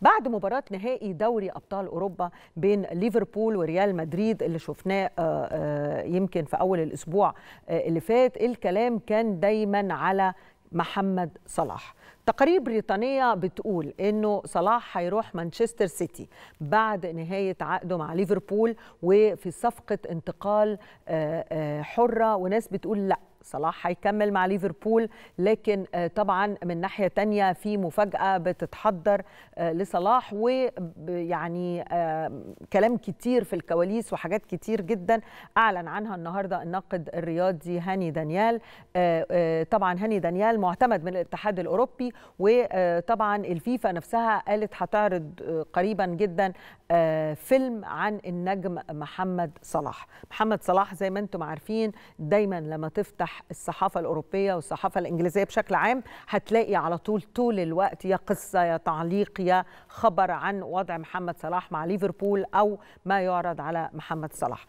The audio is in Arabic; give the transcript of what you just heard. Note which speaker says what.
Speaker 1: بعد مباراة نهائي دوري أبطال أوروبا بين ليفربول وريال مدريد اللي شفناه آه، آه، يمكن في أول الأسبوع آه، اللي فات الكلام كان دايما على محمد صلاح تقارير بريطانية بتقول أنه صلاح هيروح مانشستر سيتي بعد نهاية عقده مع ليفربول وفي صفقة انتقال حرة وناس بتقول لأ صلاح هيكمل مع ليفربول لكن آه، طبعا من ناحيه تانية في مفاجاه بتتحضر آه، لصلاح ويعني آه، كلام كتير في الكواليس وحاجات كتير جدا اعلن عنها النهارده الناقد الرياضي هاني دانيال طبعا هاني دانيال معتمد من الاتحاد الاوروبي وطبعا الفيفا نفسها قالت هتعرض قريبا جدا فيلم عن النجم محمد صلاح محمد صلاح زي ما انتم عارفين دايما لما تفتح الصحافه الاوروبيه والصحافه الانجليزيه بشكل عام هتلاقي على طول طول الوقت يا قصه يا تعليق يا خبر عن وضع محمد صلاح مع ليفربول او ما يعرض على محمد صلاح